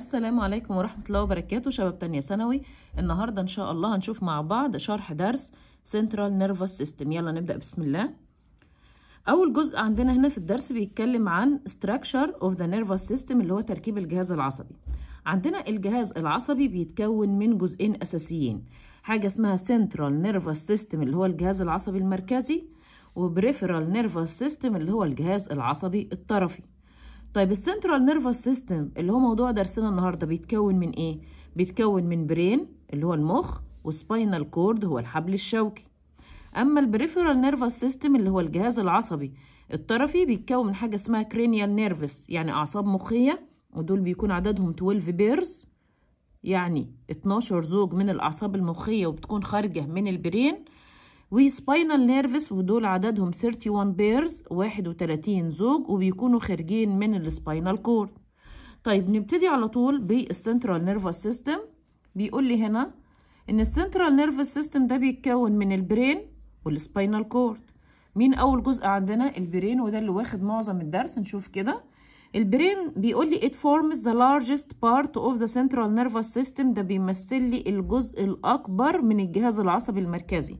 السلام عليكم ورحمة الله وبركاته شباب تانية ثانوي النهاردة إن شاء الله هنشوف مع بعض شرح درس سنترال نيرفوس سيستم يلا نبدأ بسم الله أول جزء عندنا هنا في الدرس بيتكلم عن structure of the nervous system اللي هو تركيب الجهاز العصبي عندنا الجهاز العصبي بيتكون من جزئين أساسيين حاجة اسمها central nervous system اللي هو الجهاز العصبي المركزي وبريفرال nervous system اللي هو الجهاز العصبي الطرفي طيب السنترال نيرفوس سيستم اللي هو موضوع درسنا النهارده بيتكون من ايه بيتكون من برين اللي هو المخ وسباينال كورد هو الحبل الشوكي اما البريفرال نيرفوس سيستم اللي هو الجهاز العصبي الطرفي بيتكون من حاجه اسمها كرينيال نيرفس يعني اعصاب مخيه ودول بيكون عددهم 12 بيرز يعني 12 زوج من الاعصاب المخيه وبتكون خارجه من البرين وسباينال نيرفس ودول عددهم 31 بيرز 31 زوج وبيكونوا خارجين من السباينال كورد طيب نبتدي على طول بالسنترال نيرفس سيستم بيقول لي هنا ان السنترال نيرفس سيستم ده بيتكون من البرين والسباينال كورد مين اول جزء عندنا البرين وده اللي واخد معظم الدرس نشوف كده البرين بيقول لي it forms the largest part of the central nervous system ده بيمثل لي الجزء الاكبر من الجهاز العصبي المركزي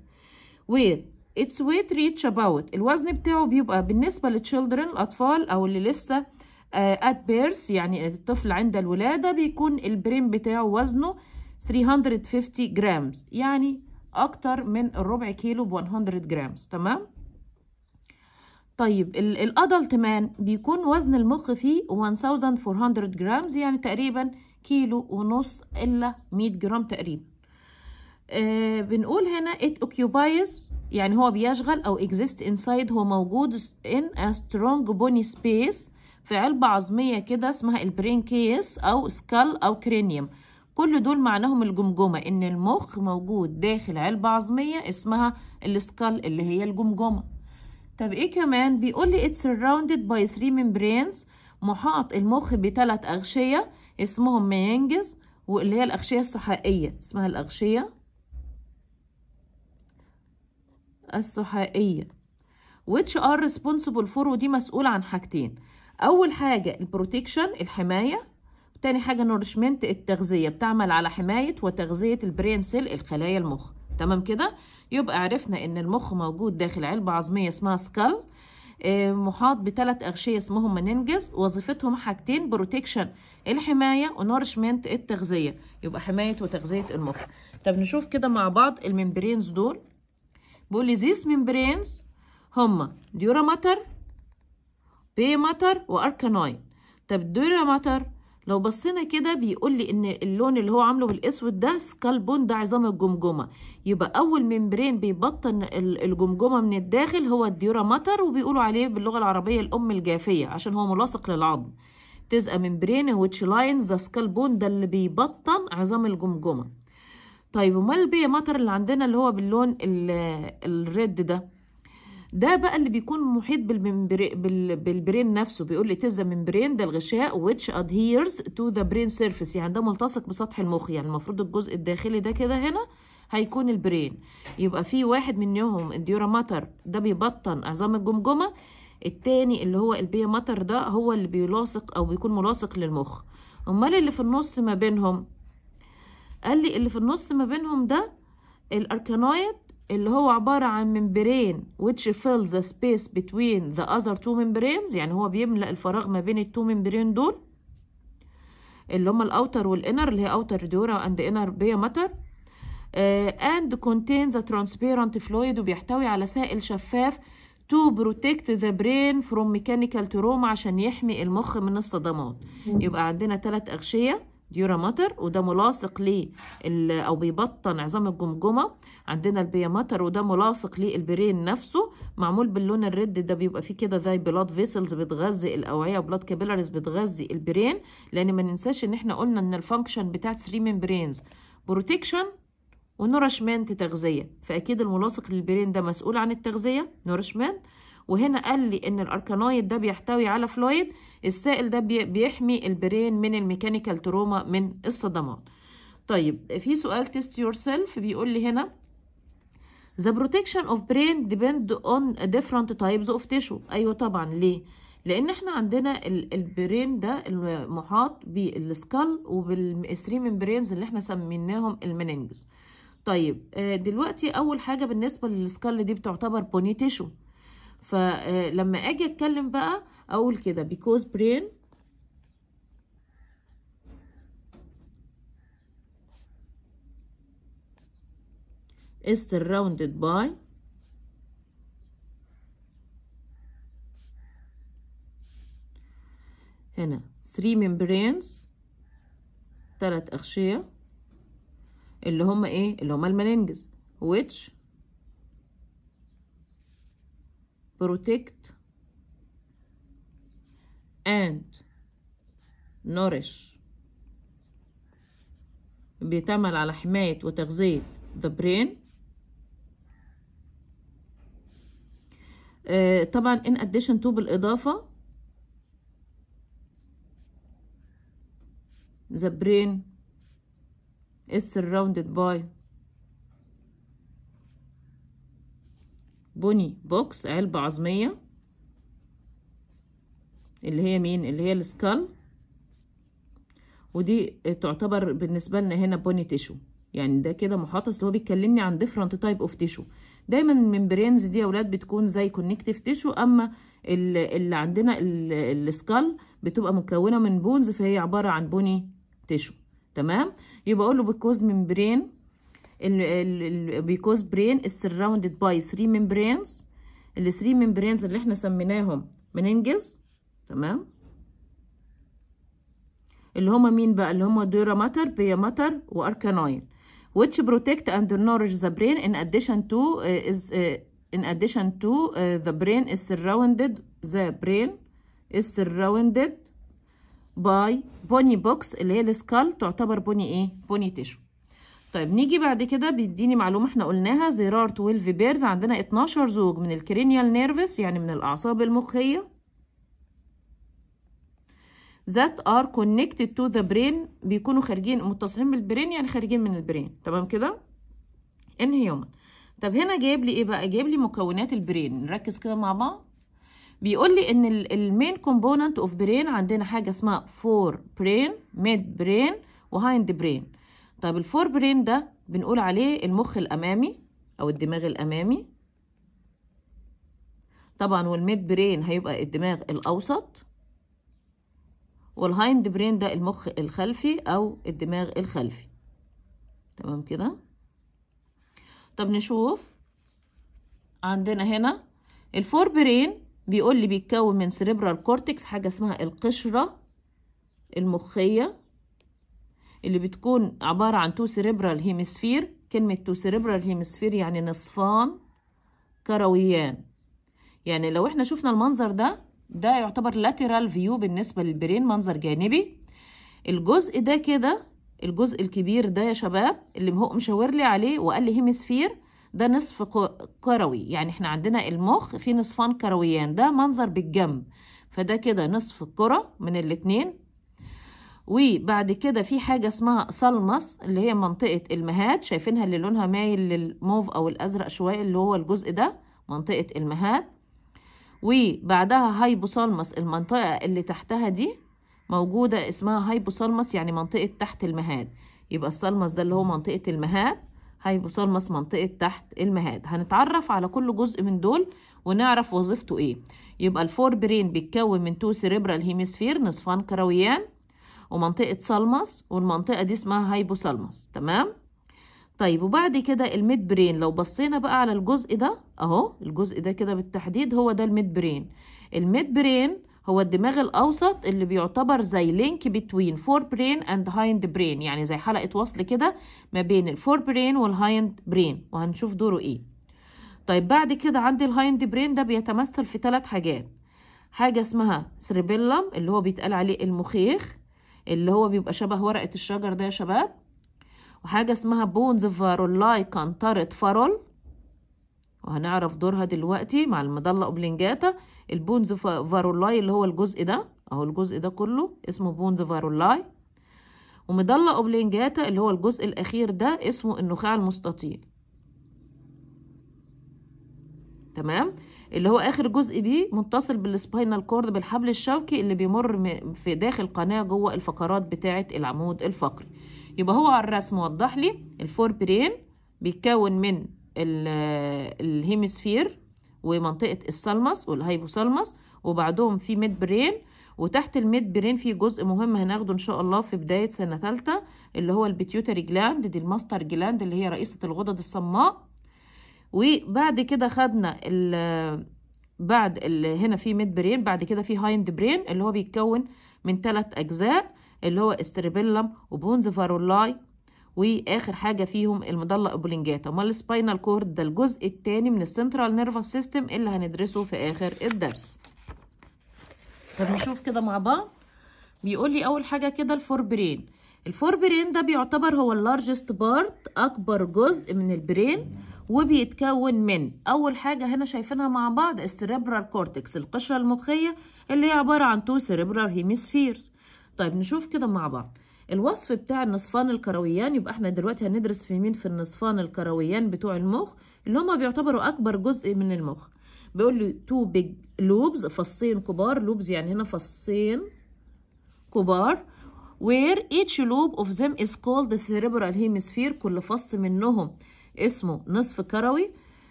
وير its weight reach about الوزن بتاعه بيبقى بالنسبة للتشيلدرن الأطفال أو اللي لسه آه، at birth يعني الطفل عند الولادة بيكون البريم بتاعه وزنه 350 جرام يعني أكتر من الربع كيلو ب 100 جرام تمام؟ طيب الأدلت مان بيكون وزن المخ فيه 1400 جرام يعني تقريبا كيلو ونص إلا 100 جرام تقريبا آه، بنقول هنا it occupies يعني هو بيشغل أو exist inside هو موجود in a strong bony space في علبة عظمية كده اسمها البرين كيس أو سكال أو كرينيوم كل دول معناهم الجمجمة إن المخ موجود داخل علبة عظمية اسمها السكال اللي هي الجمجمة طب إيه كمان بيقول لي it's surrounded by three membranes محاط المخ بثلاث أغشية اسمهم مينجز واللي هي الأغشية الصحائية اسمها الأغشية السحائية which are responsible for ودي مسؤول عن حاجتين أول حاجة البروتكشن الحماية تاني حاجة نورشمنت التغذية بتعمل على حماية وتغذية البرين سيل الخلايا المخ تمام كده يبقى عرفنا ان المخ موجود داخل علبة عظمية اسمها سكال آه، محاط بثلاث أغشية اسمهم مننجز وظيفتهم حاجتين بروتكشن الحماية ونورشمنت التغذية يبقى حماية وتغذية المخ طب نشوف كده مع بعض الممبرينز دول بقول لي ذيس ميمبرينز هما ديورا ماتر بي ماتر واركاناين طب ديورا ماتر لو بصينا كده بيقول لي ان اللون اللي هو عامله بالاسود ده سكالبون ده عظام الجمجمه يبقى اول ميمبرين بيبطن الجمجمه من الداخل هو الديورا ماتر وبيقولوا عليه باللغه العربيه الام الجافيه عشان هو ملاصق للعظم تزقى ميمبرين which لاين ذا سكالبون ده اللي بيبطن عظام الجمجمه طيب امال البي مطر اللي عندنا اللي هو باللون الريد ده ده بقى اللي بيكون محيط بالبرين نفسه بيقول لي تز ممبرين ده الغشاء which adheres to the brain surface يعني ده ملتصق بسطح المخ يعني المفروض الجزء الداخلي ده كده هنا هيكون البرين يبقى في واحد منهم الديورا ماتر ده بيبطن عظام الجمجمه التاني اللي هو البي ماتر ده هو اللي بيلاصق او بيكون ملاصق للمخ امال اللي في النص ما بينهم قال لي اللي في النص ما بينهم ده الاركانويد اللي هو عبارة عن ممبرين which fills the space between the other two membranes يعني هو بيملأ الفراغ ما بين التو ممبرين دول اللي هما الاوتر والانر اللي هي اوتر ديورا اند انر بيامتر اند كونتينز ا ترانسبيرنت فلويد وبيحتوي على سائل شفاف to protect the brain from mechanical تروما عشان يحمي المخ من الصدمات يبقى عندنا ثلاث أغشية ديوراماتر وده ملاصق ليه او بيبطن عظام الجمجمه عندنا البيا وده ملاصق للبرين نفسه معمول باللون الريد ده بيبقى فيه كده زي بلاد فيسلز بتغذي الاوعيه بلاد كابيلاريز بتغذي البرين لان ما ننساش ان احنا قلنا ان الفانكشن بتاعت 3 ممبرينز بروتكشن ونورشمنت تغذيه فاكيد الملاصق للبرين ده مسؤول عن التغذيه نورشمنت وهنا قال لي ان الاركانويد ده بيحتوي على فلويد السائل ده بيحمي البرين من الميكانيكال تروما من الصدمات طيب في سؤال تيست يور سيلف بيقول لي هنا The protection of brain depend on different types of tissue ايوه طبعا ليه لان احنا عندنا البرين ده المحاط بالسكال وبالثري برينز اللي احنا سميناهم المننجز طيب آه، دلوقتي اول حاجه بالنسبه للسكال دي بتعتبر بوني تيشو فلما اجي اتكلم بقى اقول كده because brain is surrounded by هنا 3 membranes ثلاث أغشية اللي هم إيه؟ اللي هم المننجز which protect and nourish بيتعمل على حماية وتغذية the brain طبعا in addition to بالإضافة the brain is surrounded by بوني بوكس علبة عظمية اللي هي مين اللي هي السكال ودي تعتبر بالنسبة لنا هنا بوني تيشو يعني ده كده محاطس اللي هو بيتكلمني عن ديفرنت تايب اوف تيشو دايما الممبرينز دي يا اولاد بتكون زي كونكتيف تيشو اما اللي عندنا السكال بتبقى مكونه من بونز فهي عباره عن بوني تيشو تمام يبقى اقول له بيكوز ممبرين بيكوز برين is surrounded by 3 membranes ال 3 membranes اللي احنا سميناهم مننجز تمام اللي هما مين بقى اللي هما دورا ماتر بيا ماتر واركانوين which protect and nourish the brain in addition to uh, is uh, in addition to uh, the brain is surrounded the brain is surrounded by bony box اللي هي السكال تعتبر بوني ايه بوني تشو طيب نيجي بعد كده بيديني معلومه احنا قلناها there are 12 بيرز عندنا 12 زوج من الكرينيال نيرفس يعني من الاعصاب المخيه that are connected to the brain بيكونوا خارجين متصلين بالبرين يعني خارجين من البرين تمام كده ان هيومن طب هنا جايب لي ايه بقى جايب لي مكونات البرين نركز كده مع بعض بيقول لي ان المين كومبوننت اوف برين عندنا حاجه اسمها فور برين ميد برين وهايند برين طب الفور برين ده بنقول عليه المخ الامامي او الدماغ الامامي طبعا والميد برين هيبقى الدماغ الاوسط والهايند برين ده المخ الخلفي او الدماغ الخلفي تمام كده طب نشوف عندنا هنا الفور برين بيقول لي بيتكون من سريبرال كورتكس حاجه اسمها القشره المخيه اللي بتكون عبارة عن تو سيريبرال هيمسفير كلمة تو سيريبرال هيمسفير يعني نصفان كرويان يعني لو احنا شفنا المنظر ده ده يعتبر لاترال فيو بالنسبة للبرين منظر جانبي الجزء ده كده الجزء الكبير ده يا شباب اللي هو مشاور لي عليه وقال لي هيمسفير ده نصف كروي يعني احنا عندنا المخ فيه نصفان كرويان ده منظر بالجنب فده كده نصف الكرة من الاتنين وبعد كده في حاجة اسمها سلمس اللي هي منطقة المهاد شايفينها اللي لونها مايل للموف أو الأزرق شوية اللي هو الجزء ده منطقة المهاد وبعدها هايبوسالمس المنطقة اللي تحتها دي موجودة اسمها هايبوسالمس يعني منطقة تحت المهاد يبقى السالمس ده اللي هو منطقة المهاد هايبوسالمس منطقة تحت المهاد هنتعرف على كل جزء من دول ونعرف وظيفته ايه يبقى الفور برين بيتكون من تو سيريبرال هيميسفير نصفان كرويان ومنطقة سلمس والمنطقة دي اسمها هايبوسلمس تمام؟ طيب وبعد كده الميد برين لو بصينا بقى على الجزء ده اهو الجزء ده كده بالتحديد هو ده الميد برين الميد برين هو الدماغ الاوسط اللي بيعتبر زي لينك بتوين فور برين اند هايند برين يعني زي حلقه وصل كده ما بين الفور برين والهايند برين وهنشوف دوره ايه طيب بعد كده عندي الهايند برين ده بيتمثل في ثلاث حاجات حاجه اسمها سريبيلم اللي هو بيتقال عليه المخيخ اللي هو بيبقى شبه ورقة الشجر ده يا شباب وحاجة اسمها بونز فارولاي كانترة فارول وهنعرف دورها دلوقتي مع المضلة أوبلينجاتا البونز فارولاي اللي هو الجزء ده أهو الجزء ده كله اسمه بونز فارولاي ومضلة أوبلينجاتا اللي هو الجزء الأخير ده اسمه النخاع المستطيل تمام اللي هو اخر جزء بيه متصل بالسباينال كورد بالحبل الشوكي اللي بيمر في داخل قناه جوه الفقرات بتاعه العمود الفقري يبقى هو على الرسم وضح لي الفور برين بيتكون من الهيمسفير ومنطقه السالمس والهايبوسالمس وبعدهم في ميد برين وتحت الميد برين في جزء مهم هناخده ان شاء الله في بدايه سنه ثالثه اللي هو البيتيوتري جلاند دي الماستر جلاند اللي هي رئيسه الغدد الصماء وبعد كده خدنا ال بعد ال هنا في ميد برين بعد كده في هايند برين اللي هو بيتكون من ثلاث اجزاء اللي هو استربيلم وبونز فارولاي واخر حاجه فيهم المضله ابولينجاتا امال السباينال كورد ده الجزء الثاني من السنترال نيرفس سيستم اللي هندرسه في اخر الدرس طب نشوف كده مع بعض بيقول لي اول حاجه كده الفور برين الفور برين ده بيعتبر هو اللارجست بارت اكبر جزء من البرين وبيتكون من اول حاجه هنا شايفينها مع بعض السيريبرال كورتكس القشره المخيه اللي هي عباره عن تو سيريبرال هيميسفيرز طيب نشوف كده مع بعض الوصف بتاع النصفان الكرويان يبقى احنا دلوقتي هندرس في مين في النصفان الكرويان بتوع المخ اللي هما بيعتبروا اكبر جزء من المخ بيقول لي تو بيج لوبز فصين كبار لوبز يعني هنا فصين كبار where each lobe of them is called the cerebral hemisphere كل فص منهم اسمه نصف كروي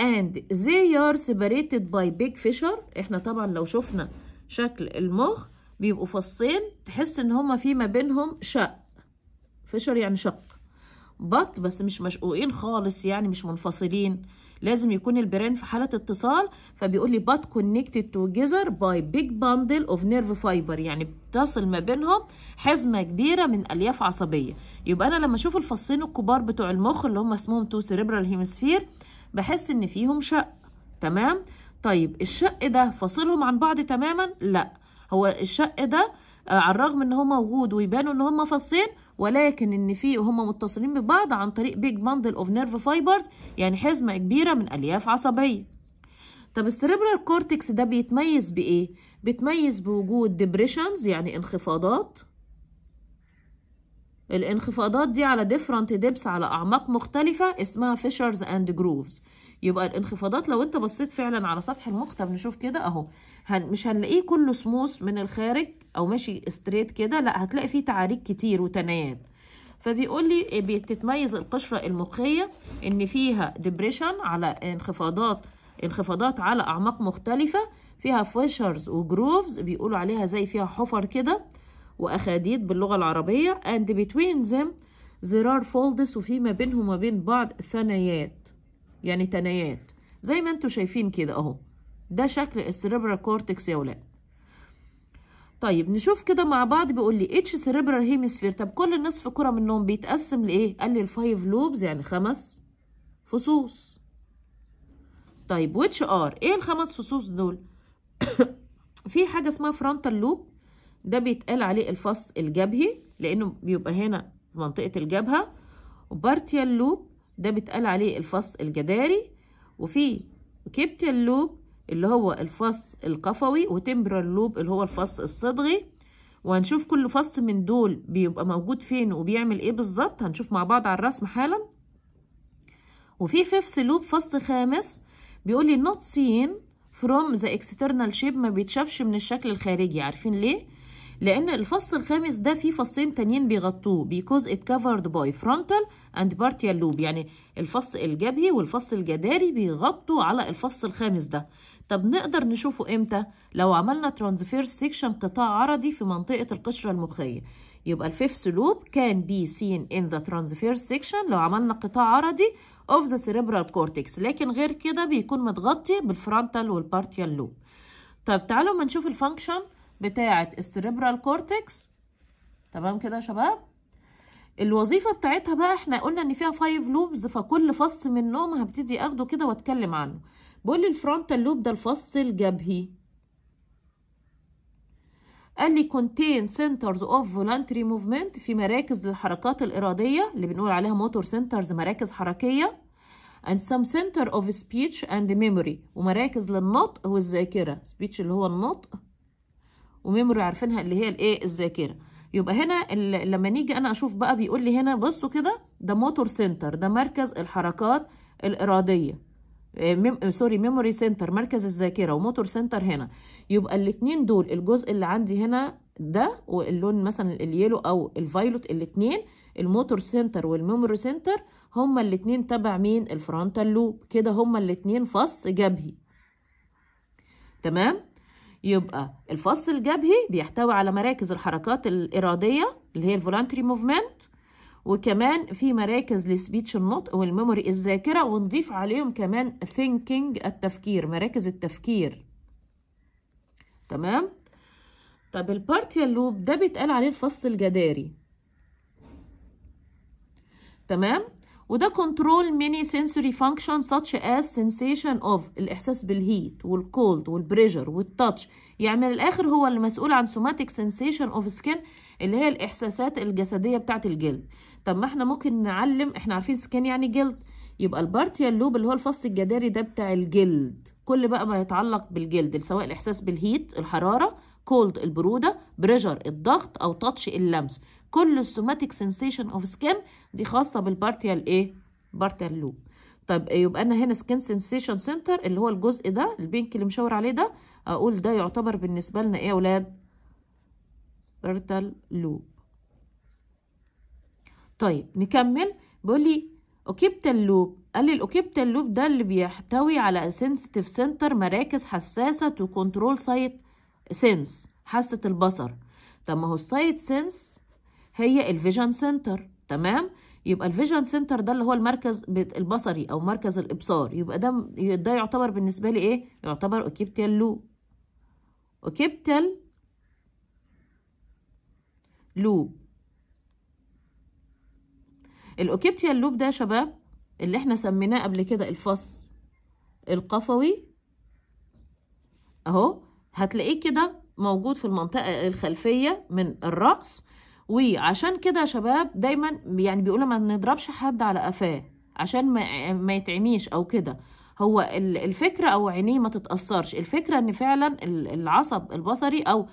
and they are separated by big fissure احنا طبعا لو شفنا شكل المخ بيبقوا فصين تحس ان هما في ما بينهم شق فشر يعني شق بط بس مش مشقوقين خالص يعني مش منفصلين لازم يكون البرين في حاله اتصال فبيقول لي بات كونكتد تو باي بيج باندل اوف نيرف فايبر يعني بتصل ما بينهم حزمه كبيره من الياف عصبيه يبقى انا لما اشوف الفصين الكبار بتوع المخ اللي هم اسمهم تو سيريبرال هيمسفير بحس ان فيهم شق تمام طيب الشق ده فاصلهم عن بعض تماما لا هو الشق ده آه، على الرغم ان هو موجود ويبانوا ان هم فصين ولكن ان في وهم متصلين ببعض عن طريق بيج باندل اوف نيرف فايبرز يعني حزمه كبيره من الياف عصبيه طب السريبرال كورتكس ده بيتميز بايه بيتميز بوجود ديبريشنز يعني انخفاضات الانخفاضات دي على ديفرنت ديبس على اعماق مختلفه اسمها فيشرز اند جروفز يبقى الانخفاضات لو انت بصيت فعلا على سطح المخ طب نشوف كده اهو هن مش هنلاقيه كله سموث من الخارج او ماشي ستريت كده لا هتلاقي فيه تعاريك كتير وتنايات فبيقول لي إيه، بتتميز القشره المخيه ان فيها ديبريشن على انخفاضات انخفاضات على اعماق مختلفه فيها فيشرز وجروفز بيقولوا عليها زي فيها حفر كده واخاديد باللغه العربيه اند بتوين ذم زرار فولدس وفي ما بينهم وما بين بعض ثنايات يعني تنايات زي ما انتوا شايفين كده اهو ده شكل السريبرا كورتكس يا ولاد طيب نشوف كده مع بعض بيقول لي اتش سريبرال هيمسفير طب كل نصف كره منهم بيتقسم لايه قال لي الفايف لوبز يعني خمس فصوص طيب ويتش ار ايه الخمس فصوص دول في حاجه اسمها فرونتال لوب ده بيتقال عليه الفص الجبهي لانه بيبقى هنا في منطقه الجبهه وبارتيال لوب ده بيتقال عليه الفص الجداري وفي كبتيال لوب اللي هو الفص القفوي وتمبرال لوب اللي هو الفص الصدغي وهنشوف كل فص من دول بيبقى موجود فين وبيعمل ايه بالظبط هنشوف مع بعض على الرسم حالا وفي فيفس لوب فص خامس بيقول لي not seen from the external shape ما بيتشافش من الشكل الخارجي عارفين ليه لان الفص الخامس ده فيه فصين تانيين بيغطوه بيكوز ات كفرد باي فرونتال اند بارتيال لوب يعني الفص الجبهي والفص الجداري بيغطوا على الفص الخامس ده طب نقدر نشوفه امتى لو عملنا ترانسفيرس سيكشن قطاع عرضي في منطقه القشره المخيه يبقى الفيفث لوب كان بي سين ان ذا ترانسفيرس سيكشن لو عملنا قطاع عرضي اوف ذا سيريبرال كورتكس لكن غير كده بيكون متغطي بالفرونتال والبارتيال لوب طب تعالوا ما نشوف الفانكشن بتاعة السريبرال كورتكس تمام كده يا شباب الوظيفة بتاعتها بقى احنا قلنا ان فيها 5 لوبز فكل فص منهم هبتدي اخده كده واتكلم عنه بقول لي الفرونتال لوب ده الفص الجبهي قال لي contain centers of voluntary movement في مراكز للحركات الإرادية اللي بنقول عليها موتور سنترز مراكز حركية and some center of speech and memory ومراكز للنطق والذاكرة speech اللي هو النطق وميموري عارفينها اللي هي الايه الذاكره يبقى هنا لما نيجي انا اشوف بقى بيقول لي هنا بصوا كده ده موتور سنتر ده مركز الحركات الاراديه آه، ميم... آه، سوري ميموري سنتر مركز الذاكره وموتور سنتر هنا يبقى الاثنين دول الجزء اللي عندي هنا ده واللون مثلا اليلو او الفايلوت الاثنين الموتور سنتر والميموري سنتر هما الاثنين تبع مين الفرونتال لوب كده هما الاثنين فص جبهي تمام يبقى الفص الجبهي بيحتوي على مراكز الحركات الإرادية اللي هي الفولانتري موفمنت وكمان في مراكز لسبيتش النطق والميموري الذاكرة ونضيف عليهم كمان thinking التفكير مراكز التفكير تمام طب البارتيال لوب ده بيتقال عليه الفص الجداري تمام وده كنترول ميني سنسوري فانكشن such as sensation of الإحساس بالهيت والكولد والبريجر والتاتش يعني من الآخر هو المسؤول عن سوماتيك سنسيشن اوف سكين اللي هي الإحساسات الجسدية بتاعة الجلد طب ما احنا ممكن نعلم احنا عارفين سكين يعني جلد يبقى البارتيال لوب اللي هو الفص الجداري ده بتاع الجلد كل بقى ما يتعلق بالجلد سواء الإحساس بالهيت الحرارة كولد البرودة بريجر الضغط أو تاتش اللمس كل السوماتيك سنسيشن اوف سكين دي خاصه بالبارتيال ايه بارتيال لوب طيب، طب يبقى انا هنا سكين سنسيشن سنتر اللي هو الجزء ده البينك اللي مشاور عليه ده اقول ده يعتبر بالنسبه لنا ايه يا اولاد بارتيال لوب طيب نكمل بيقول لي اوكيبتال لوب قال لي الاوكيبتال لوب ده اللي بيحتوي على سنسيتيف سنتر مراكز حساسه تو كنترول سايت سنس حاسه البصر طب ما هو السايت سنس هي الفيجن سنتر تمام يبقى الفيجن سنتر ده اللي هو المركز البصري او مركز الابصار يبقى ده ده يعتبر بالنسبه لي ايه يعتبر اوكيبتال لوب اوكيبتال لوب الاوكيبتال لوب ده يا شباب اللي احنا سميناه قبل كده الفص القفوي اهو هتلاقيه كده موجود في المنطقه الخلفيه من الراس وعشان كده يا شباب دايما يعني بيقولوا ما نضربش حد على قفاه عشان ما, ما يتعميش او كده هو الفكره او عينيه ما تتاثرش الفكره ان فعلا العصب البصري او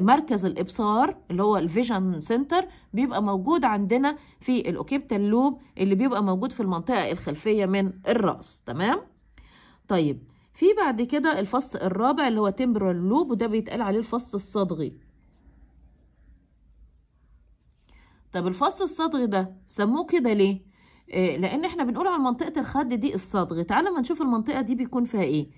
مركز الابصار اللي هو الفيجن سنتر بيبقى موجود عندنا في الاوكيبتال لوب اللي بيبقى موجود في المنطقه الخلفيه من الراس تمام طيب في بعد كده الفص الرابع اللي هو تمبرال لوب وده بيتقال عليه الفص الصدغي طب الفص الصدغ ده سموه كده ليه آه لان احنا بنقول على منطقه الخد دي الصدغ تعالى ما نشوف المنطقه دي بيكون فيها ايه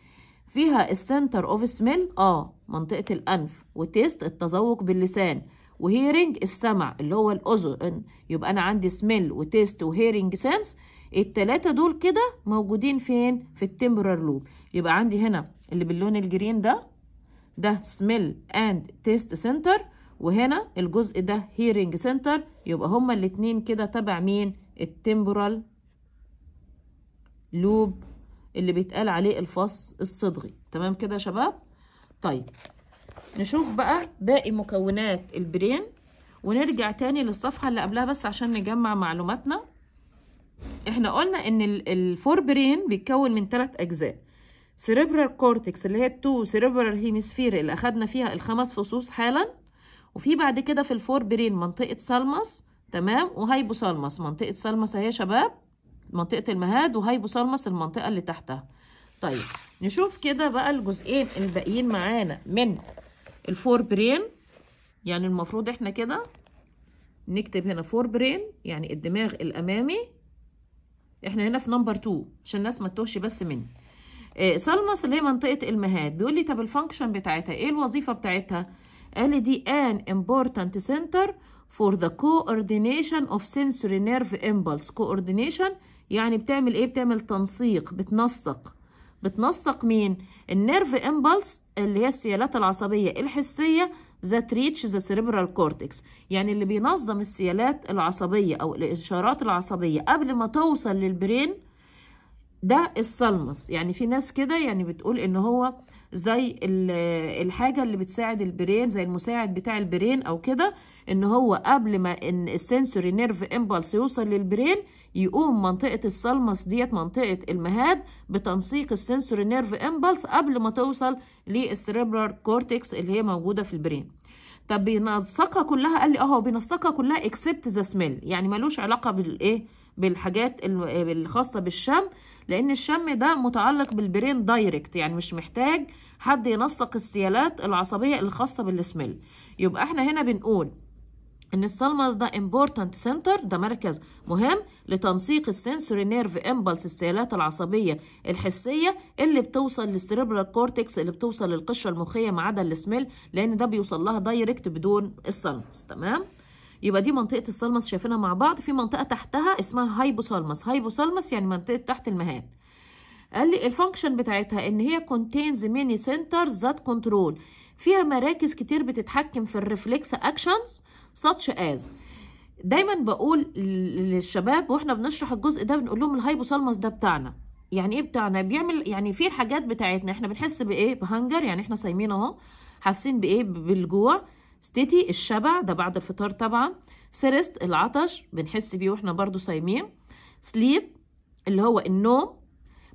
فيها السنتر اوف سميل اه منطقه الانف وتيست التذوق باللسان وهيرنج السمع اللي هو الاذن يبقى انا عندي سميل وتيست وهيرنج سنس التلاتة دول كده موجودين فين في التمبرال لوب يبقى عندي هنا اللي باللون الجرين ده ده سميل اند تيست سنتر وهنا الجزء ده هيرنج سنتر يبقى هما الاتنين كده تبع مين التيمبرال لوب اللي بيتقال عليه الفص الصدغي تمام كده يا شباب طيب نشوف بقى باقي مكونات البرين ونرجع تاني للصفحه اللي قبلها بس عشان نجمع معلوماتنا احنا قلنا ان الفور برين بيتكون من ثلاث اجزاء سيريبرال كورتكس اللي هي التو سيريبرال هيمسفير اللي اخدنا فيها الخمس فصوص حالا وفي بعد كده في الفور برين منطقه سالمس تمام سالمس منطقه سالمس اهي يا شباب منطقه المهاد سالمس المنطقه اللي تحتها طيب نشوف كده بقى الجزئين الباقيين معانا من الفور برين يعني المفروض احنا كده نكتب هنا فور برين يعني الدماغ الامامي احنا هنا في نمبر 2 عشان الناس ما تتوهش بس مني آه، سالمس اللي هي منطقه المهاد بيقول لي طب الفانكشن بتاعتها ايه الوظيفه بتاعتها قال دي an important center for the coordination of sensory nerve impulse coordination يعني بتعمل ايه بتعمل تنسيق بتنسق بتنسق مين النيرف امبلس اللي هي السيالات العصبيه الحسيه ذات ريتش ذا سيريبرال كورتكس يعني اللي بينظم السيالات العصبيه او الاشارات العصبيه قبل ما توصل للبرين ده الثالموس يعني في ناس كده يعني بتقول ان هو زي الحاجه اللي بتساعد البرين زي المساعد بتاع البرين او كده ان هو قبل ما ان السنسوري نيرف امبلس يوصل للبرين يقوم منطقه السلمس ديت منطقه المهاد بتنسيق السنسوري نيرف امبلس قبل ما توصل للسريبرال كورتكس اللي هي موجوده في البرين طب بينسقها كلها قال لي اه هو بينسقها كلها اكسبت ذا سميل يعني ملوش علاقه بالايه بالحاجات الخاصه بالشم لان الشم ده متعلق بالبرين دايركت يعني مش محتاج حد ينسق السيالات العصبيه الخاصه بالسمل يبقى احنا هنا بنقول ان السلمس ده امبورتنت سنتر ده مركز مهم لتنسيق السنسوري نيرف امبلس السيالات العصبيه الحسيه اللي بتوصل للسيربرال كورتكس اللي بتوصل للقشره المخيه ما عدا السمل لان ده بيوصل لها دايركت بدون السلمس تمام يبقى دي منطقه الثالمس شايفينها مع بعض في منطقه تحتها اسمها هايبوثالمس هايبوثالمس يعني منطقه تحت المهاد قال لي الفانكشن بتاعتها ان هي كونتينز ميني سنترز ذات كنترول فيها مراكز كتير بتتحكم في الريفلكس اكشنز ساتش از دايما بقول للشباب واحنا بنشرح الجزء ده بنقول لهم الهايبوثالمس ده بتاعنا يعني ايه بتاعنا بيعمل يعني في الحاجات بتاعتنا احنا بنحس بايه بهنجر يعني احنا صايمين اهو حاسين بايه بالجوع ستيتي الشبع ده بعد الفطار طبعا سيرست العطش بنحس بيه واحنا برضو صايمين سليب اللي هو النوم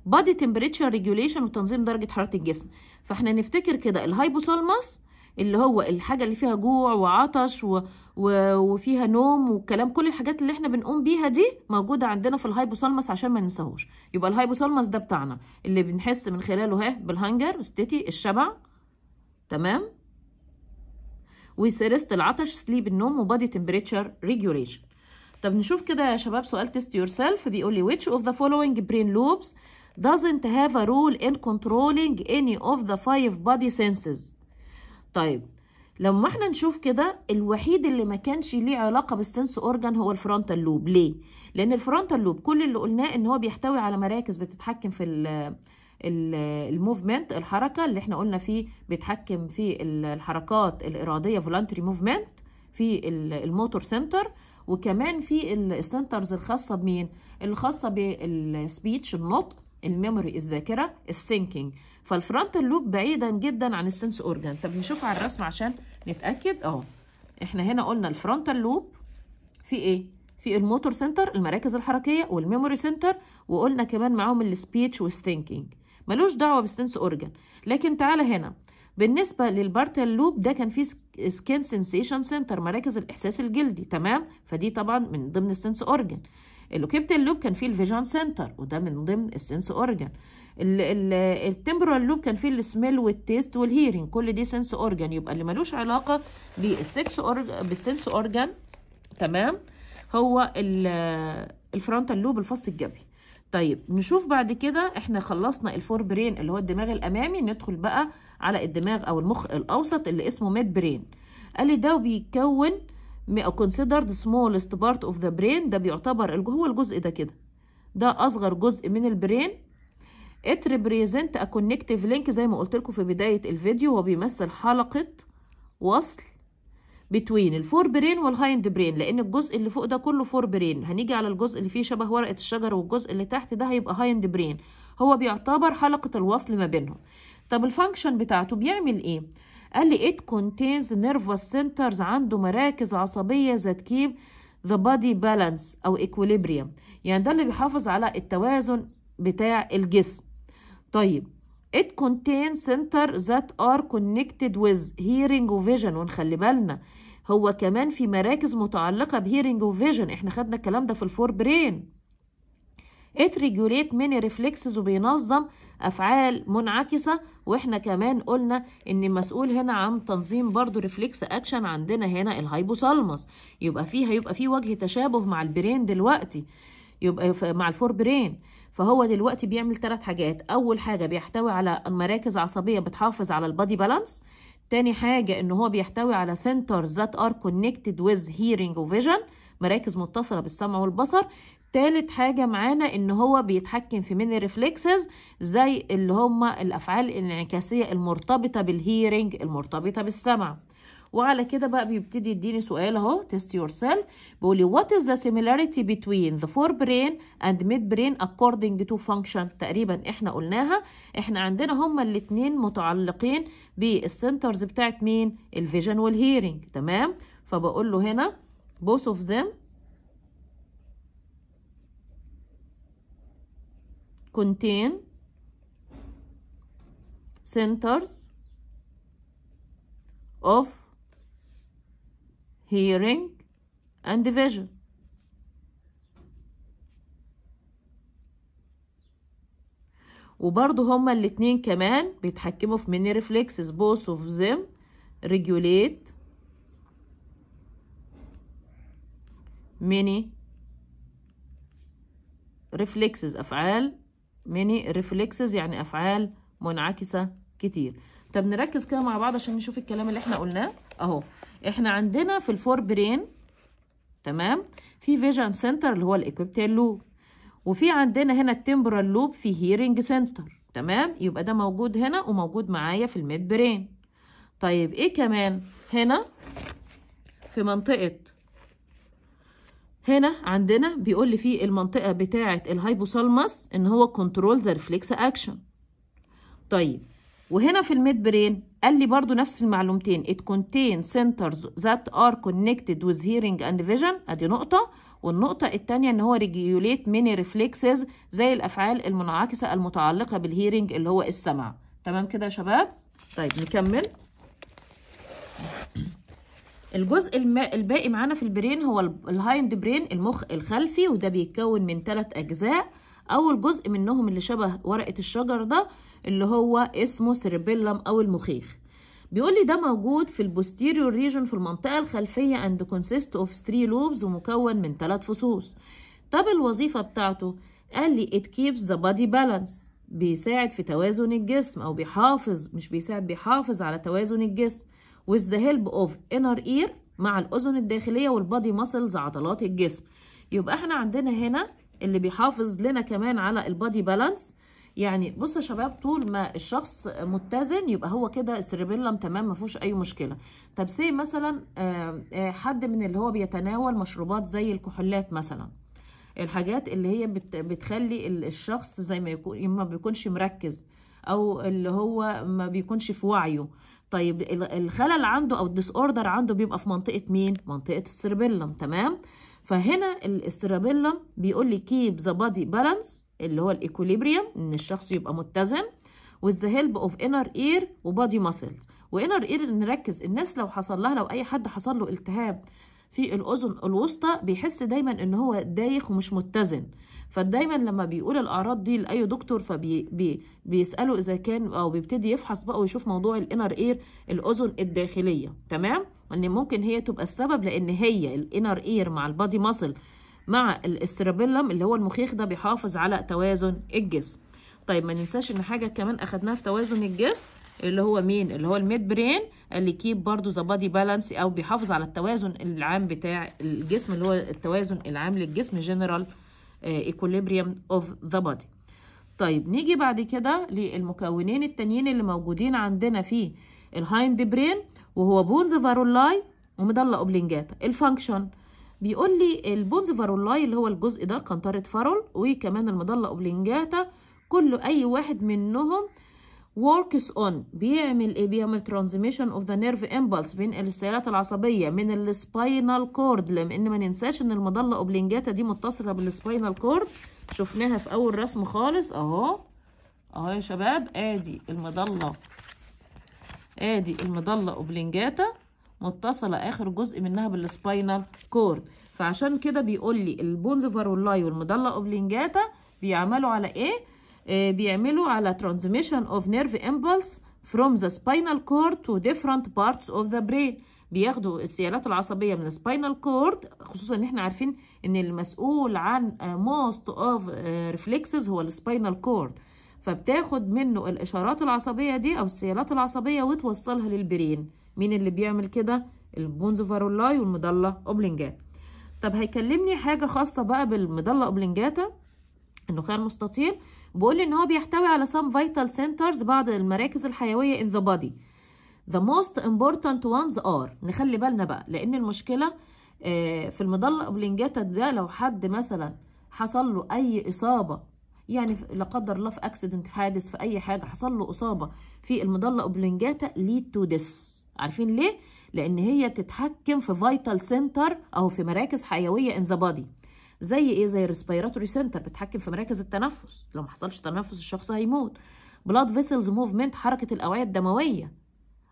بادي تمبريتشر ريجوليشن وتنظيم درجه حراره الجسم فاحنا نفتكر كده الهايبوثالموس اللي هو الحاجه اللي فيها جوع وعطش و... و... وفيها نوم والكلام كل الحاجات اللي احنا بنقوم بيها دي موجوده عندنا في الهايبوثالموس عشان ما ننساهوش يبقى الهايبوثالموس ده بتاعنا اللي بنحس من خلاله ها بالهنجر ستيتي الشبع تمام وسيرست العطش سليب النوم وبادي تمبريتشر ريجوليشن طب نشوف كده يا شباب سؤال تيست يور سيلف بيقول لي which of the following brain loops doesn't have a role in controlling any of the five body senses طيب لما احنا نشوف كده الوحيد اللي ما كانش ليه علاقه بالسنس اورجان هو الفرونتال لوب ليه لان الفرونتال لوب كل اللي قلناه ان هو بيحتوي على مراكز بتتحكم في الموفمنت الحركه اللي احنا قلنا فيه بيتحكم في الحركات الاراديه فولانتري موفمنت في الموتور سنتر وكمان في السنترز الخاصه بمين الخاصه بالسبيتش النطق الميموري الذاكره السينكينج فالفرونتال لوب بعيدا جدا عن السنس اورجان طب نشوف على الرسم عشان نتاكد اهو احنا هنا قلنا الفرونتال لوب في ايه في الموتور سنتر المراكز الحركيه والميموري سنتر وقلنا كمان معاهم السبيتش والثينكينج ملوش دعوه بالسنس اورجن لكن تعالى هنا بالنسبه للبارتال لوب ده كان فيه سكين سنسيشن سنتر مراكز الاحساس الجلدي تمام فدي طبعا من ضمن السنس اورجن اللوكيبتال لوب كان فيه الفيجن سنتر وده من ضمن السنس اورجن التمبرال لوب كان فيه السميل والتيست والهيرنج كل دي سنس اورجن يبقى اللي ملوش علاقه بالسكس بالسنس اورجن تمام هو الفرونتال لوب الفص الجبهي طيب نشوف بعد كده احنا خلصنا الفور برين اللي هو الدماغ الامامي ندخل بقى على الدماغ او المخ الاوسط اللي اسمه ميد برين قال لي ده بيتكون considered smallest part of the brain ده بيعتبر هو الجزء ده كده ده اصغر جزء من البرين it represent a connective link زي ما قلت لكم في بدايه الفيديو هو بيمثل حلقه وصل بتوين الفور برين والهايند برين لان الجزء اللي فوق ده كله فور برين هنيجي على الجزء اللي فيه شبه ورقه الشجر والجزء اللي تحت ده هيبقى هايند برين هو بيعتبر حلقه الوصل ما بينهم طب الفانكشن بتاعته بيعمل ايه قال لي it contains nervous centers عنده مراكز عصبيه ذات كيب the body balance او equilibrium يعني ده اللي بيحافظ على التوازن بتاع الجسم طيب It contains centers that are connected with hearing وvision ونخلي بالنا هو كمان في مراكز متعلقة بهيرنج وفيجن احنا خدنا الكلام ده في الفور برين it ريجوليت many reflexes وبينظم افعال منعكسه واحنا كمان قلنا ان المسؤول هنا عن تنظيم برضو ريفلكس اكشن عندنا هنا الهايبوثالموس يبقى فيها يبقى فيه وجه تشابه مع البرين دلوقتي يبقى مع الفور برين فهو دلوقتي بيعمل ثلاث حاجات اول حاجه بيحتوي على مراكز عصبيه بتحافظ على البادي بالانس تاني حاجه ان هو بيحتوي على سنترز ذات ار كونكتد ويز هيرنج وفيجن مراكز متصله بالسمع والبصر تالت حاجه معانا ان هو بيتحكم في من ريفلكسز زي اللي هم الافعال الانعكاسيه المرتبطه بالهيرنج المرتبطه بالسمع وعلى كده بقى بيبتدي يديني سؤال اهو تيست يور سيلف بيقول لي وات از ذا سيميلاريتي بتوين ذا فور برين اند ميد برين اكوردنج تو فانكشن تقريبا احنا قلناها احنا عندنا هما الاثنين متعلقين بالسنترز بتاعت مين الفيجن والهيرنج تمام فبقول له هنا both of them contain centers of hearing and vision وبرضه هما الاتنين كمان بيتحكموا في many reflexes both of them regulate many reflexes أفعال many reflexes يعني أفعال منعكسة كتير طب نركز كده مع بعض عشان نشوف الكلام اللي احنا قلناه اهو احنا عندنا في الفور برين تمام في فيجن سنتر اللي هو الايكوبتال لوب وفي عندنا هنا التمبرال لوب في هيرنج سنتر تمام يبقى ده موجود هنا وموجود معايا في الميد برين طيب ايه كمان هنا في منطقه هنا عندنا بيقول لي في المنطقه بتاعه الهايبوثالمس ان هو كنترول ذا ريفلكس اكشن طيب وهنا في الميد برين قال لي برضو نفس المعلومتين it contains centers that are connected with hearing and vision ادي نقطة والنقطة التانية ان هو regulate many reflexes زي الافعال المنعكسة المتعلقة بالهيرنج اللي هو السمع تمام كده يا شباب طيب نكمل الجزء الباقي معانا في البرين هو الهايند برين المخ الخلفي وده بيتكون من ثلاث اجزاء اول جزء منهم اللي شبه ورقه الشجر ده اللي هو اسمه سيربيلم او المخيخ بيقول لي ده موجود في البوستيريور ريجون في المنطقه الخلفيه اند كونسيست اوف 3 لوبز ومكون من 3 فصوص طب الوظيفه بتاعته قال لي it keeps the body balance بيساعد في توازن الجسم او بيحافظ مش بيساعد بيحافظ على توازن الجسم with the help of inner ear مع الاذن الداخليه والبادي ماسلز عضلات الجسم يبقى احنا عندنا هنا اللي بيحافظ لنا كمان على البادي بالانس يعني بصوا يا شباب طول ما الشخص متزن يبقى هو كده السيربيلم تمام ما فيهوش اي مشكله طب سي مثلا آه، آه، حد من اللي هو بيتناول مشروبات زي الكحولات مثلا الحاجات اللي هي بتخلي الشخص زي ما يكون ما بيكونش مركز او اللي هو ما بيكونش في وعيه طيب الخلل عنده او الديس اوردر عنده بيبقى في منطقه مين منطقه السيربيلم تمام فهنا السيربيلم بيقول لي كيب ذا بادي بالانس اللي هو الايكوليبريم ان الشخص يبقى متزن وذ هيلب اوف انر اير وبادي ماسلز وانر اير نركز الناس لو حصل لها لو اي حد حصل له التهاب في الاذن الوسطى بيحس دايما ان هو دايخ ومش متزن فدايما لما بيقول الاعراض دي لاي دكتور فبيساله فبي اذا كان او بيبتدي يفحص بقى ويشوف موضوع الانر اير الاذن الداخليه تمام ان ممكن هي تبقى السبب لان هي الانر اير مع البادي ماسل مع الاسترابيلم اللي هو المخيخ ده بيحافظ على توازن الجسم طيب ما ننساش ان حاجه كمان اخدناها في توازن الجسم اللي هو مين اللي هو الميد برين اللي كيب برضو ذا بادي بالانس او بيحافظ على التوازن العام بتاع الجسم اللي هو التوازن العام للجسم جنرال ايكوليبريم اوف ذا بادي طيب نيجي بعد كده للمكونين التانيين اللي موجودين عندنا في الهايند برين وهو بونز فارولاي ومضله اوبلنجاتا الفانكشن بيقول لي البونز فارولاي اللي هو الجزء ده قنطره فارول وكمان المضله اوبلينجاتا كل اي واحد منهم works on بيعمل ايه بيعمل transmission of the nerve impulse بين السيارات العصبية من السباينال كورد لان ما ننساش ان المضلة اوبلينجاتا دي متصلة بالسباينال كورد شفناها في اول رسم خالص اهو اهو يا شباب ادي المضلة ادي المضلة اوبلينجاتا متصله اخر جزء منها بالسباينال كورد فعشان كده بيقول لي البونز فارولاي والمضله اوبلينجاتا بيعملوا على ايه آه، بيعملوا على ترانزميشن اوف نيرف امبلس فروم ذا سباينال كورد تو ديفرنت بارتس اوف ذا برين بياخدوا السيالات العصبيه من السباينال كورد خصوصا ان احنا عارفين ان المسؤول عن موست اوف ريفلكسز هو السباينال كورد فبتاخد منه الاشارات العصبيه دي او السيالات العصبيه وتوصلها للبرين مين اللي بيعمل كده البونزوفارولاي والمضله اوبلنجاتا طب هيكلمني حاجه خاصه بقى بالمضله اوبلنجاتا النخاع المستطيل بيقول لي ان هو بيحتوي على some vital centers بعض المراكز الحيويه in the body the most important ones are نخلي بالنا بقى لان المشكله آه، في المضله اوبلنجاتا ده لو حد مثلا حصل له اي اصابه يعني لا قدر الله في اكسيدنت في حادث في اي حاجه حصل له اصابه في المضله اوبلنجاتا ليد تو this عارفين ليه؟ لأن هي بتتحكم في فيتال سنتر أو في مراكز حيوية إن ذا بادي زي إيه؟ زي الريسبيراتوري سنتر بتتحكم في مراكز التنفس لو ما حصلش تنفس الشخص هيموت بلاد فيسلز موفمنت حركة الأوعية الدموية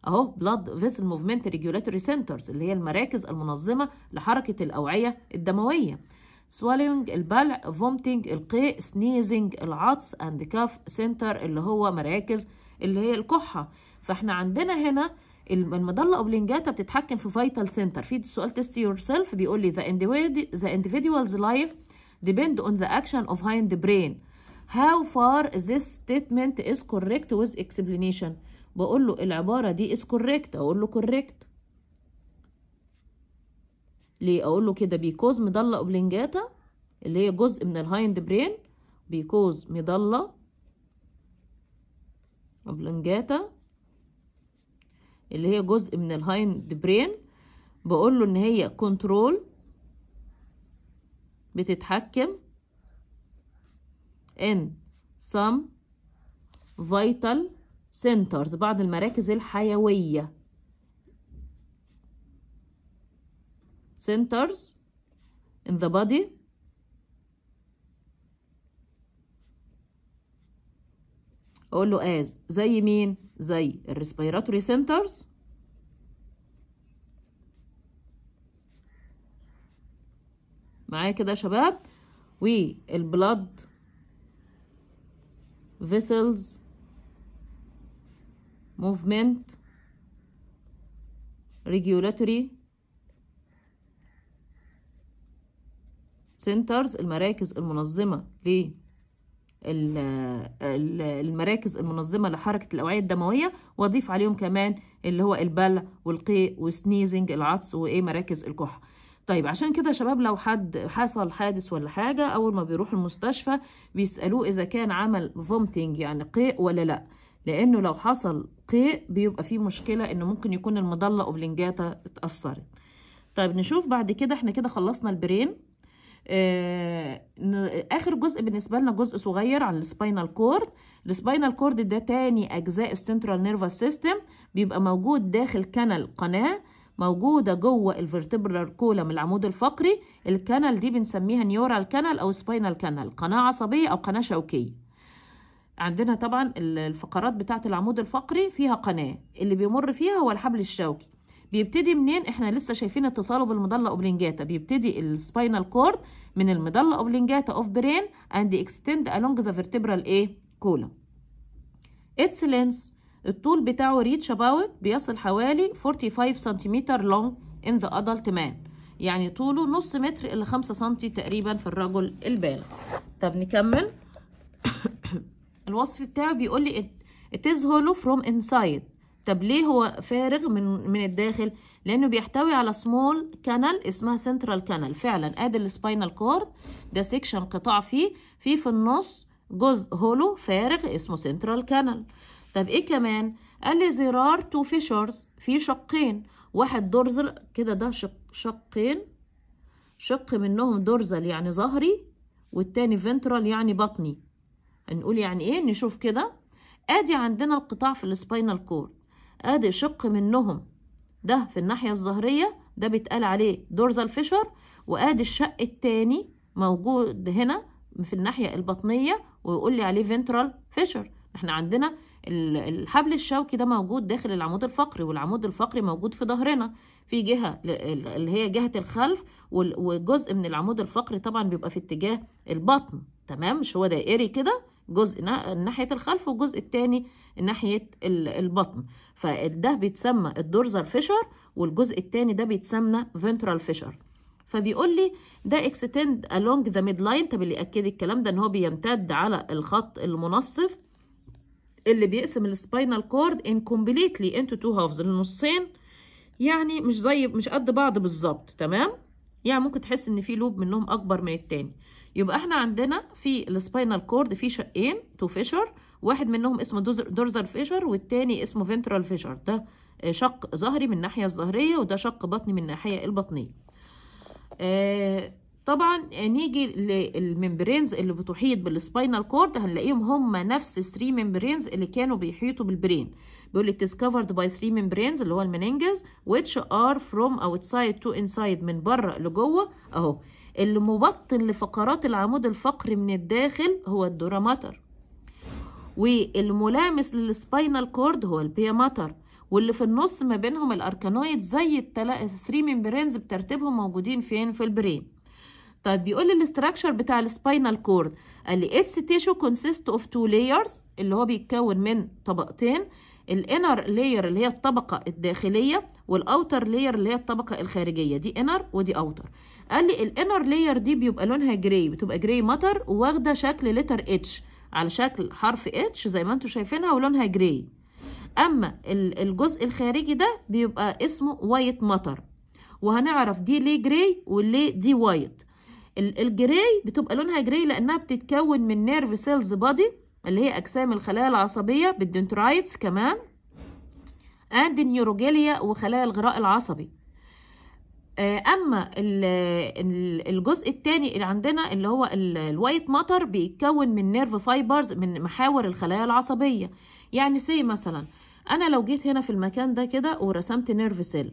أهو بلاد فيسل موفمنت ريجيوليتوري سنترز اللي هي المراكز المنظمة لحركة الأوعية الدموية سوالينج البلع فومتنج القيء سنيزنج العطس اند كاف سنتر اللي هو مراكز اللي هي الكحة فاحنا عندنا هنا المظله اوبلنجاتا بتتحكم في فيتال سنتر في سؤال تيست يور سيلف بيقول لي ذا individual's لايف ديبند اون ذا اكشن اوف هايند برين هاو فار this ستيتمنت از correct ويز اكسبلينيشن بقول له العباره دي از correct اقول له correct ليه اقول له كده بيكوز مضله اوبلنجاتا اللي هي جزء من الهايند برين بيكوز مضله اوبلنجاتا اللي هي جزء من الهايند برين بقول له ان هي كنترول بتتحكم in some vital centers بعض المراكز الحيوية centers in the body اقول له از زي مين زي الريسبيراتوري سنترز معايا كده يا شباب والبلاد فيسلز موفمنت ريجيولاتوري سنترز المراكز المنظمة ليه المراكز المنظمة لحركة الأوعية الدموية وأضيف عليهم كمان اللي هو البلع والقيء وسنيزنج العطس وإيه مراكز الكحة طيب عشان كده يا شباب لو حد حصل حادث ولا حاجة أول ما بيروح المستشفى بيسألوه إذا كان عمل فومتنج يعني قيء ولا لأ لأنه لو حصل قيء بيبقى فيه مشكلة إنه ممكن يكون المضلة أوبلنجاتا اتأثرت طيب نشوف بعد كده احنا كده خلصنا البرين آه، اخر جزء بالنسبه لنا جزء صغير عن السباينال كورد السباينال كورد ده تاني اجزاء السنترال نيرفس سيستم بيبقى موجود داخل كنال قناه موجوده جوه الفرتبرال كولم العمود الفقري الكنال دي بنسميها نيورال كنال او سباينال كنال قناه عصبيه او قناه شوكيه عندنا طبعا الفقرات بتاعه العمود الفقري فيها قناه اللي بيمر فيها هو الحبل الشوكي بيبتدي منين احنا لسه شايفين اتصاله بالمضله اوبلينجاتا بيبتدي السباينال كورد من المضله اوبلينجاتا اوف برين اند اكستند الونج ذا vertebral ايه كولم اتس لينس الطول بتاعه ريتش اباوت بيصل حوالي 45 سنتيمتر لونج ان ذا ادلت مان يعني طوله نص متر الى 5 سم تقريبا في الرجل البالغ طب نكمل الوصف بتاعه بيقول لي it هولو فروم انسايد طب ليه هو فارغ من من الداخل لانه بيحتوي على سمول كانال اسمها سنترال كانال فعلا ادي السباينال كورد ده سيكشن قطاع فيه في في النص جزء هولو فارغ اسمه سنترال كانال طب ايه كمان قال لي زرار تو فيشرز fissures في شقين واحد دورزل كده ده شق شقين شق منهم دورزل يعني ظهري والتاني فنترال يعني بطني هنقول يعني ايه نشوف كده ادي عندنا القطاع في السباينال كورد ادي شق منهم ده في الناحية الظهرية ده بيتقال عليه دورزال فيشر وادي الشق التاني موجود هنا في الناحية البطنية ويقول لي عليه فنترال فيشر احنا عندنا الحبل الشوكي ده موجود داخل العمود الفقري والعمود الفقري موجود في ظهرنا في جهة اللي هي جهة الخلف وجزء من العمود الفقري طبعا بيبقى في اتجاه البطن تمام مش هو دائري كده جزء ناحية الخلف والجزء الثاني ناحية البطن فده بيتسمى الدورزال فيشر والجزء الثاني ده بيتسمى فنترال فيشر فبيقول لي ده اكستند along ذا ميد لاين طب اللي ياكد الكلام ده ان هو بيمتد على الخط المنصف اللي بيقسم السباينال كورد ان كومبليتلي انتو تو هافز النصين يعني مش زي مش قد بعض بالظبط تمام يعني ممكن تحس ان في لوب منهم اكبر من التاني يبقى احنا عندنا في السباينال كورد في شقين تو فيشر واحد منهم اسمه دورزال فيشر والتاني اسمه فنترال فيشر ده شق ظهري من الناحية الظهرية وده شق بطني من الناحية البطنية آه، طبعا نيجي للممبرينز اللي بتحيط بالسباينال كورد هنلاقيهم هم نفس 3 ممبرينز اللي كانوا بيحيطوا بالبرين بيقول لك discovered باي 3 ممبرينز اللي هو المننجز which are from outside to inside من بره لجوه اهو اللي مبطن لفقرات العمود الفقري من الداخل هو الدوراماتر والملامس للسباينال كورد هو البياماتر واللي في النص ما بينهم الاركانويد زي الثري ممبرينز بترتيبهم موجودين فين في البرين طيب بيقول لي الاستراكشر بتاع السباينال كورد قال لي اتس تيشو كونسيست اوف تو لايرز اللي هو بيتكون من طبقتين الانر لاير اللي هي الطبقه الداخليه والاوتر لاير اللي هي الطبقه الخارجيه دي انر ودي اوتر قال لي الانر لاير دي بيبقى لونها جراي بتبقى جراي مطر واخده شكل لتر اتش على شكل حرف اتش زي ما انتم شايفينها ولونها جراي اما الجزء الخارجي ده بيبقى اسمه وايت مطر وهنعرف دي ليه جراي وليه دي وايت الجراي بتبقى لونها جراي لانها بتتكون من نيرف سيلز بادي اللي هي أجسام الخلايا العصبية بالدنترايتس كمان أند نيوروجيليا وخلايا الغراء العصبي آه، اما الجزء الثاني اللي عندنا اللي هو الوايت ماتر بيتكون من نيرف فايبرز من محاور الخلايا العصبيه يعني سي مثلا انا لو جيت هنا في المكان ده كده ورسمت نيرف سيل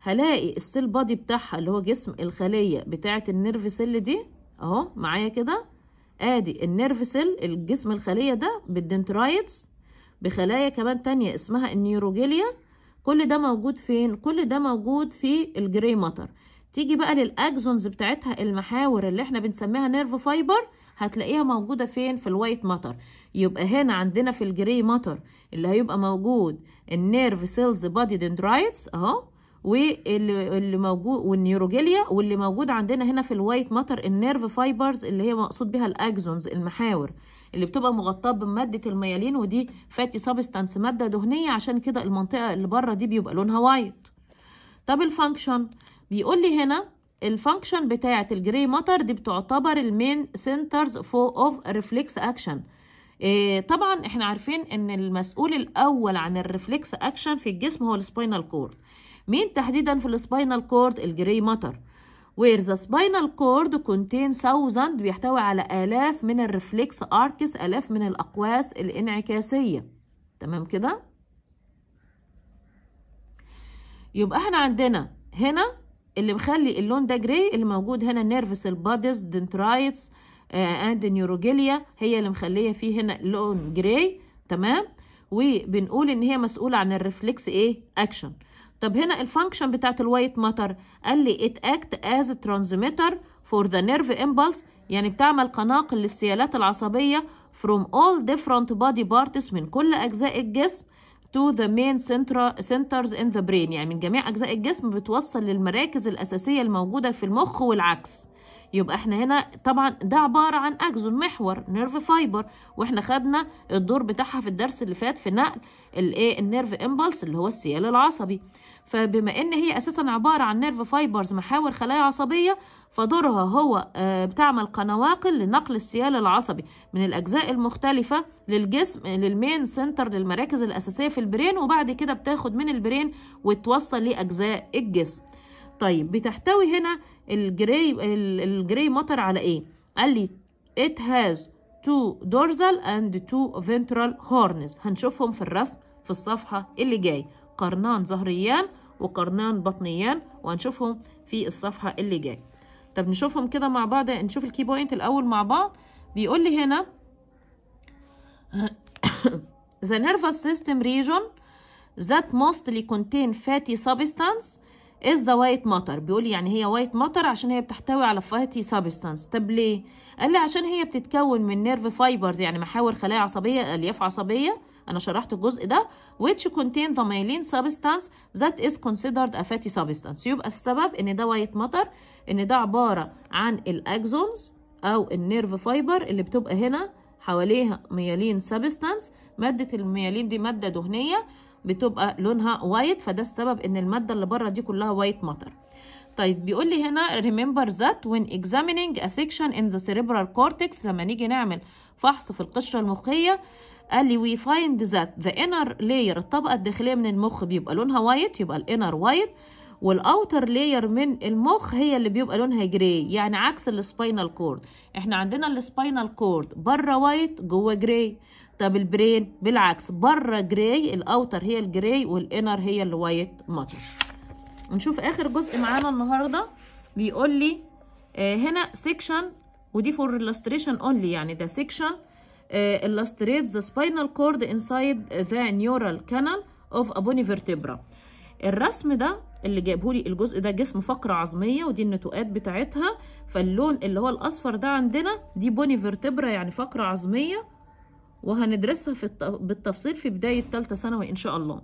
هلاقي السيل بادي بتاعها اللي هو جسم الخليه بتاعه النيرف سيل دي اهو معايا كده ادي النيرف سيل الجسم الخليه ده بالدنترايتس بخلايا كمان تانية اسمها النيوروجيليا كل ده موجود فين كل ده موجود في الجري ماتر تيجي بقى للاكزونز بتاعتها المحاور اللي احنا بنسميها نيرف فايبر هتلاقيها موجوده فين في الوايت ماتر يبقى هنا عندنا في الجري ماتر اللي هيبقى موجود النيرف سيلز بادي دندرايتس اهو واللي موجود والنيوروجيليا واللي موجود عندنا هنا في الوايت ماتر النيرف فايبرز اللي هي مقصود بها الاكزونز المحاور اللي بتبقى مغطاه بماده الميالين ودي فاتي سبستانس ماده دهنيه عشان كده المنطقه اللي بره دي بيبقى لونها وايت طب الفانكشن بيقول لي هنا الفانكشن بتاعه الجري ماتر دي بتعتبر المين سنترز فور اوف ريفلكس اكشن طبعا احنا عارفين ان المسؤول الاول عن الريفلكس اكشن في الجسم هو السباينال كورد مين تحديدا في السباينال كورد الجري ماتر where the spinal cord contains ساوزند بيحتوي على آلاف من الرفلكس أركس آلاف من الأقواس الانعكاسية تمام كده يبقى احنا عندنا هنا اللي مخلي اللون ده جري اللي موجود هنا نيرفس البادز دنترايتس اند نيوروجيليا هي اللي مخليه فيه هنا لون جري تمام وبنقول ان هي مسؤوله عن الرفلكس ايه اكشن طب هنا الفانكشن بتاعت الوايت ماتر قال لي it act as a transmitter for the nerve impulse يعني بتعمل قناقل للسيالات العصبية from all different body parts من كل أجزاء الجسم to the main centers in the brain يعني من جميع أجزاء الجسم بتوصل للمراكز الأساسية الموجودة في المخ والعكس يبقى احنا هنا طبعا ده عباره عن اكزون محور نيرف فايبر واحنا خدنا الدور بتاعها في الدرس اللي فات في نقل الايه النيرف امبلس اللي هو السيال العصبي فبما ان هي اساسا عباره عن نيرف فايبرز محاور خلايا عصبيه فدورها هو آه، بتعمل قنواقل لنقل السيال العصبي من الاجزاء المختلفه للجسم للمين سنتر للمراكز الاساسيه في البرين وبعد كده بتاخد من البرين وتوصل لاجزاء الجسم طيب بتحتوي هنا الجراي الجراي مطر على ايه قال لي it has two dorsal and two ventral horns هنشوفهم في الرسم في الصفحة اللي جاي قرنان ظهريان وقرنان بطنيان وهنشوفهم في الصفحة اللي جاي طب نشوفهم كده مع بعض نشوف الكي بوينت الأول مع بعض بيقول لي هنا the nervous system region that mostly contain fatty substance از ذا وايت ماتر بيقول لي يعني هي وايت ماتر عشان هي بتحتوي على فاتي سابستانس طب ليه قال لي عشان هي بتتكون من نيرف فايبرز يعني محاور خلايا عصبيه الياف عصبيه انا شرحت الجزء ده which contain the myelin substance that is considered a fatty substance يبقى السبب ان ده وايت ماتر ان ده عباره عن الاكزونز او النيرف فايبر اللي بتبقى هنا حواليها ميالين سابستانس ماده الميالين دي ماده دهنيه بتبقى لونها وايت فده السبب ان الماده اللي بره دي كلها وايت ماتر طيب بيقول لي هنا remember that when examining a section in the cerebral cortex لما نيجي نعمل فحص في القشرة المخية قال لي we find that the inner layer الطبقة الداخلية من المخ بيبقى لونها وايت يبقى الانر وايت والاوتر لاير من المخ هي اللي بيبقى لونها جراي يعني عكس السباينال كورد احنا عندنا السباينال كورد بره وايت جوه جراي طب البرين بالعكس بره جراي الاوتر هي الجراي والانر هي الوايت ماتر نشوف اخر جزء معانا النهارده بيقول لي آه هنا سيكشن ودي فور الاستريشن اونلي يعني ده سيكشن الاستريت ذا سباينال كورد انسايد ذا نيورال كانال اوف ابوني فيرتيبرا الرسم ده اللي جايبه لي الجزء ده جسم فقرة عظمية ودي النتوءات بتاعتها فاللون اللي هو الأصفر ده عندنا دي بوني فيرتبرا يعني فقرة عظمية وهندرسها في الت... بالتفصيل في بدايه ثالثه ثانوي ان شاء الله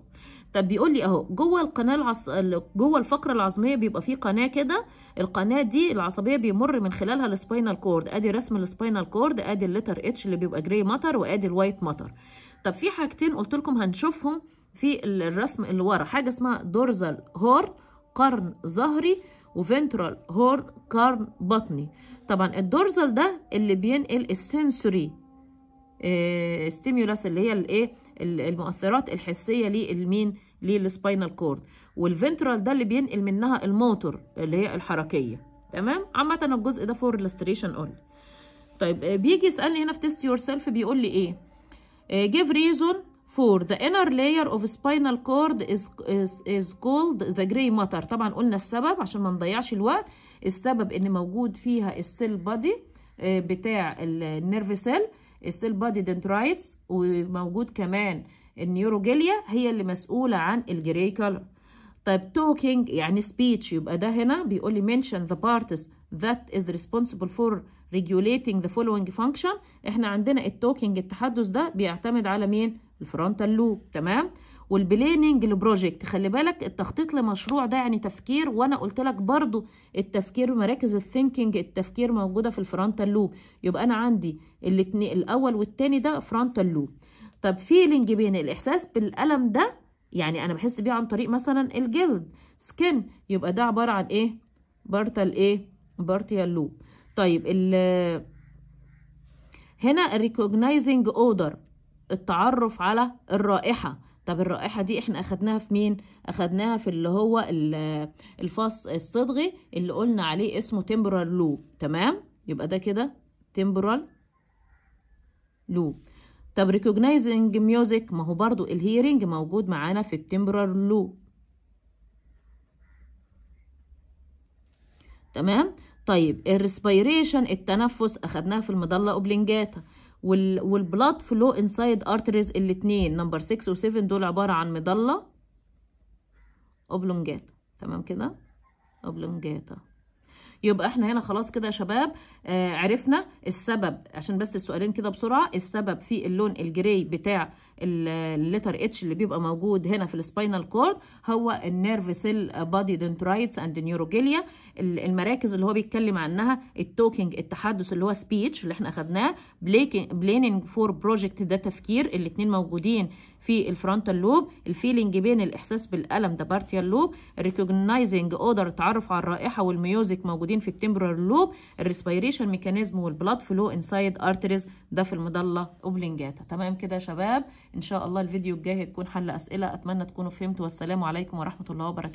طب بيقول لي اهو جوه القناه العص... جوه الفقره العظميه بيبقى في قناه كده القناه دي العصبيه بيمر من خلالها السباينال كورد ادي رسم السباينال كورد ادي الليتر اتش اللي بيبقى جراي ماتر وادي الوايت ماتر طب في حاجتين قلت لكم هنشوفهم في الرسم اللي ورا حاجه اسمها دورزال هورن قرن ظهري وفنترال هورن قرن بطني طبعا الدورزال ده اللي بينقل السنسوري ستيمولس آه، اللي هي الايه المؤثرات الحسيه للمين للسباينال كورد والفنترال ده اللي بينقل منها الموتور اللي هي الحركيه تمام عامه الجزء ده فور الاستريشن اول طيب آه، بيجي يسالني هنا في تيست يور سيلف بيقول لي ايه جيف ريزون فور ذا انر لاير اوف سباينال كورد از از كولد ذا جراي ماتر طبعا قلنا السبب عشان ما نضيعش الوقت السبب ان موجود فيها السيل بادي آه، بتاع النيرف سيل السيل بادي دنترايتس وموجود كمان النيوروجيليا هي اللي مسؤولة عن الجراي كولر طيب توكينج يعني سبيتش يبقى ده هنا بيقول لي منشن ذا بارتس ذات از ريسبونسبل فور ريجوليتنج ذا فولوينج فانكشن احنا عندنا التوكينج التحدث ده بيعتمد على مين الفرونتال لوب تمام والبلانينج لبروجكت خلي بالك التخطيط لمشروع ده يعني تفكير وانا قلت لك برضو التفكير مراكز الثينكينج التفكير موجوده في الفرونتال لوب يبقى انا عندي الاتنين الاول والتاني ده فرونتال لوب طب فيلينج بين الاحساس بالالم ده يعني انا بحس بيه عن طريق مثلا الجلد سكن يبقى ده عباره عن ايه بارتال ايه بارتيال لوب طيب ال هنا الريكوجنايزنج اودر التعرف على الرائحة طب الرائحة دي احنا اخدناها في مين؟ اخدناها في اللي هو الفص الصدغي اللي قلنا عليه اسمه تمبرال لو تمام؟ يبقى ده كده تمبرال لو طب ريكوجنايزنج ميوزك ما هو برضو الهيرنج موجود معانا في التمبرال لو تمام؟ طيب الريسبيريشن التنفس اخدناها في المضله اوبلنجاتا والبلاد فلو انسايد ارتريز الاثنين نمبر 6 و7 دول عباره عن مضله اوبلونجات تمام كده اوبلونجاتا يبقى احنا هنا خلاص كده يا شباب آه عرفنا السبب عشان بس السؤالين كده بسرعه السبب في اللون الجراي بتاع الليتر اتش اللي بيبقى موجود هنا في السباينال كورد هو النيرف سيل بادي دنترايتس اند نيوروجيليا المراكز اللي هو بيتكلم عنها التوكينج التحدث اللي هو سبيتش اللي احنا اخذناه بليننج فور بروجكت ده تفكير الاثنين موجودين في الفرونتال لوب الفيلينج بين الاحساس بالالم ده بارتيال لوب ريكوجنايزنج اودر التعرف على الرائحه والميوزك موجودين في التمبرال لوب الريسبيريشن ميكانيزم والبلاد فلو انسايد ارتريز ده في المضله اوبلينجاتا تمام كده يا شباب ان شاء الله الفيديو الجاي هيكون حل اسئله اتمنى تكونوا فهمتوا والسلام عليكم ورحمه الله وبركاته